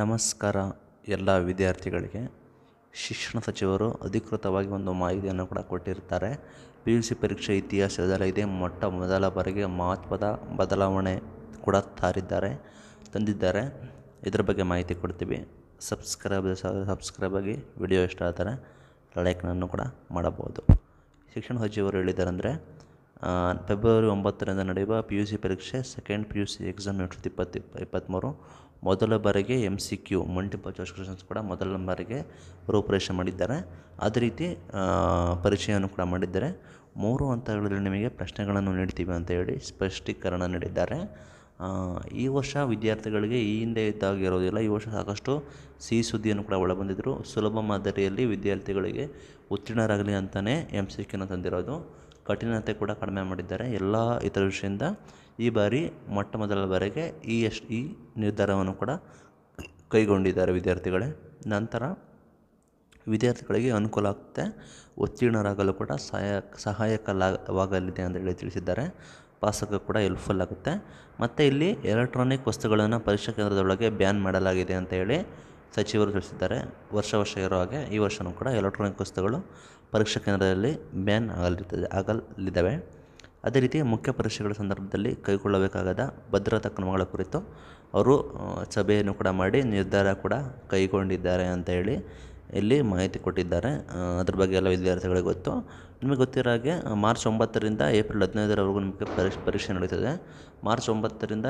ನಮಸ್ಕಾರ ಎಲ್ಲ ವಿದ್ಯಾರ್ಥಿಗಳಿಗೆ ಶಿಕ್ಷಣ ಸಚಿವರು ಅಧಿಕೃತವಾಗಿ ಒಂದು ಮಾಹಿತಿಯನ್ನು ಕೂಡ ಕೊಟ್ಟಿರ್ತಾರೆ ಪಿ ಯು ಸಿ ಪರೀಕ್ಷೆ ಇತಿಹಾಸದಲ್ಲಿ ಇದೇ ಮೊಟ್ಟ ಮೊದಲ ಬಾರಿಗೆ ಮಹತ್ವದ ಬದಲಾವಣೆ ಕೂಡ ತಾರಿದ್ದಾರೆ ತಂದಿದ್ದಾರೆ ಇದರ ಬಗ್ಗೆ ಮಾಹಿತಿ ಕೊಡ್ತೀವಿ ಸಬ್ಸ್ಕ್ರೈಬ್ ಸಬ್ಸ್ಕ್ರೈಬ್ ಆಗಿ ವಿಡಿಯೋ ಇಷ್ಟ ಆದರೆ ಲೈಕ್ನನ್ನು ಕೂಡ ಮಾಡಬಹುದು ಶಿಕ್ಷಣ ಸಚಿವರು ಹೇಳಿದ್ದಾರೆ ಅಂದರೆ ಫೆಬ್ರವರಿ ಒಂಬತ್ತರಿಂದ ನಡೆಯುವ ಪಿ ಯು ಸಿ ಪರೀಕ್ಷೆ second P U C exam ಎರಡು ಸಾವಿರದ ಇಪ್ಪತ್ತು ಇಪ್ಪತ್ತ್ಮೂರು ಮೊದಲ ಬಾರಿಗೆ M C Q multiple choice questions ಕೂಡ ಮೊದಲ ಬಾರಿಗೆ ರೂಪುರೇಷೆ ಮಾಡಿದ್ದಾರೆ ಅದೇ ರೀತಿ ಪರೀಕ್ಷೆಯನ್ನು ಕೂಡ ಮಾಡಿದ್ದಾರೆ ಮೂರು ಹಂತಗಳಲ್ಲಿ ನಿಮಗೆ ಪ್ರಶ್ನೆಗಳನ್ನು ನೀಡ್ತೀವಿ ಅಂತ ಹೇಳಿ ಸ್ಪಷ್ಟೀಕರಣ ನೀಡಿದ್ದಾರೆ ಈ ವರ್ಷ ವಿದ್ಯಾರ್ಥಿಗಳಿಗೆ ಈ ಹಿಂದೆ ಇದ್ದಾಗಿರೋದಿಲ್ಲ ಈ ವರ್ಷ ಸಾಕಷ್ಟು ಸಿಹಿ ಸುದ್ದಿಯನ್ನು ಕೂಡ ಒಳಬಂದಿದ್ದರು ಸುಲಭ ಮಾದರಿಯಲ್ಲಿ ವಿದ್ಯಾರ್ಥಿಗಳಿಗೆ ಉತ್ತೀರ್ಣರಾಗಲಿ ಅಂತಲೇ ಎಮ್ ಸಿ ಕ್ಯೂನ ತಂದಿರೋದು ಕಠಿಣತೆ ಕೂಡ ಕಡಿಮೆ ಮಾಡಿದ್ದಾರೆ ಎಲ್ಲ ಇತರ ವಿಷಯದಿಂದ ಈ ಬಾರಿ ಮೊಟ್ಟ ಮೊದಲ ಬಾರಿಗೆ ಈ ಎಷ್ಟು ಈ ನಿರ್ಧಾರವನ್ನು ಕೂಡ ಕೈಗೊಂಡಿದ್ದಾರೆ ವಿದ್ಯಾರ್ಥಿಗಳೇ ನಂತರ ವಿದ್ಯಾರ್ಥಿಗಳಿಗೆ ಅನುಕೂಲ ಆಗುತ್ತೆ ಉತ್ತೀರ್ಣರಾಗಲು ಕೂಡ ಸಹಾಯ ಸಹಾಯಕವಾಗಲಿದೆ ಅಂತ ಹೇಳಿ ತಿಳಿಸಿದ್ದಾರೆ ಪಾಸಕ ಕೂಡ ಹೆಲ್ಪ್ಫುಲ್ ಆಗುತ್ತೆ ಮತ್ತು ಇಲ್ಲಿ ಎಲೆಕ್ಟ್ರಾನಿಕ್ ವಸ್ತುಗಳನ್ನು ಪರೀಕ್ಷಾ ಕೇಂದ್ರದೊಳಗೆ ಬ್ಯಾನ್ ಮಾಡಲಾಗಿದೆ ಅಂತ ಹೇಳಿ ಸಚಿವರು ತಿಳಿಸಿದ್ದಾರೆ ವರ್ಷ ವರ್ಷ ಇರೋ ಹಾಗೆ ಈ ವರ್ಷವೂ ಕೂಡ ಎಲೆಕ್ಟ್ರಾನಿಕ್ ವಸ್ತುಗಳು ಪರೀಕ್ಷಾ ಕೇಂದ್ರದಲ್ಲಿ ಬ್ಯಾನ್ ಆಗಲಿರುತ್ತದೆ ಆಗಲಿದ್ದಾವೆ ಅದೇ ರೀತಿ ಮುಖ್ಯ ಪರೀಕ್ಷೆಗಳ ಸಂದರ್ಭದಲ್ಲಿ ಕೈಗೊಳ್ಳಬೇಕಾದ ಭದ್ರತಾ ಕ್ರಮಗಳ ಕುರಿತು ಅವರು ಸಭೆಯನ್ನು ಕೂಡ ಮಾಡಿ ನಿರ್ಧಾರ ಕೂಡ ಕೈಗೊಂಡಿದ್ದಾರೆ ಅಂತ ಹೇಳಿ ಇಲ್ಲಿ ಮಾಹಿತಿ ಕೊಟ್ಟಿದ್ದಾರೆ ಅದ್ರ ಬಗ್ಗೆ ಎಲ್ಲ ವಿದ್ಯಾರ್ಥಿಗಳಿಗೆ ಗೊತ್ತು ನಿಮಗೆ ಗೊತ್ತಿರೋ ಹಾಗೆ ಮಾರ್ಚ್ ಒಂಬತ್ತರಿಂದ ಏಪ್ರಿಲ್ ಹದಿನೈದರವರೆಗೂ ನಿಮಗೆ ಪರೀಕ್ಷೆ ಪರೀಕ್ಷೆ ನಡೀತದೆ ಮಾರ್ಚ್ ಒಂಬತ್ತರಿಂದ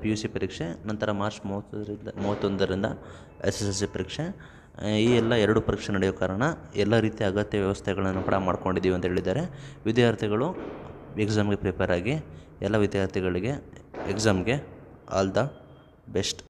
ಪಿ ಯು ಸಿ ಪರೀಕ್ಷೆ ನಂತರ ಮಾರ್ಚ್ ಮೂವತ್ತರಿಂದ ಮೂವತ್ತೊಂದರಿಂದ ಎಸ್ ಎಸ್ ಎಲ್ ಸಿ ಪರೀಕ್ಷೆ ಈ ಎಲ್ಲ ಎರಡು ಪರೀಕ್ಷೆ ನಡೆಯೋ ಕಾರಣ ಎಲ್ಲ ರೀತಿಯ ಅಗತ್ಯ ವ್ಯವಸ್ಥೆಗಳನ್ನು ಕೂಡ ಮಾಡ್ಕೊಂಡಿದ್ದೀವಿ ಅಂತ ಹೇಳಿದ್ದಾರೆ ವಿದ್ಯಾರ್ಥಿಗಳು ಎಕ್ಸಾಮ್ಗೆ ಪ್ರಿಪೇರ್ ಆಗಿ ಎಲ್ಲ ವಿದ್ಯಾರ್ಥಿಗಳಿಗೆ ಎಕ್ಸಾಮ್ಗೆ ಆಲ್ ದ ಬೆಸ್ಟ್